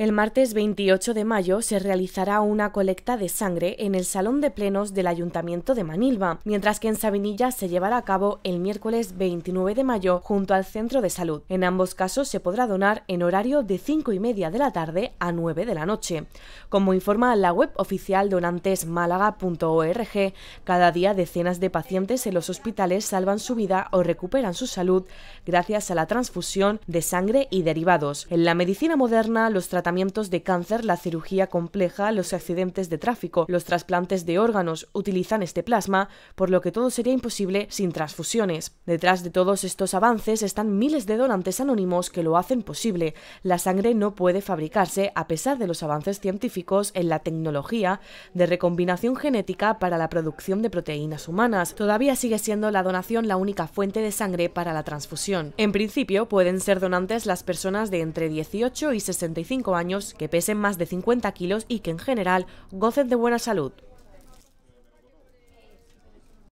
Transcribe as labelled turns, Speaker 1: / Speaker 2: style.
Speaker 1: El martes 28 de mayo se realizará una colecta de sangre en el Salón de Plenos del Ayuntamiento de Manilva, mientras que en Sabinilla se llevará a cabo el miércoles 29 de mayo junto al Centro de Salud. En ambos casos se podrá donar en horario de 5 y media de la tarde a 9 de la noche. Como informa la web oficial donantesmálaga.org, cada día decenas de pacientes en los hospitales salvan su vida o recuperan su salud gracias a la transfusión de sangre y derivados. En la medicina moderna, los tratamientos de cáncer, la cirugía compleja, los accidentes de tráfico, los trasplantes de órganos utilizan este plasma, por lo que todo sería imposible sin transfusiones. Detrás de todos estos avances están miles de donantes anónimos que lo hacen posible. La sangre no puede fabricarse a pesar de los avances científicos en la tecnología de recombinación genética para la producción de proteínas humanas. Todavía sigue siendo la donación la única fuente de sangre para la transfusión. En principio pueden ser donantes las personas de entre 18 y 65 años que pesen más de 50 kilos y que en general gocen de buena salud.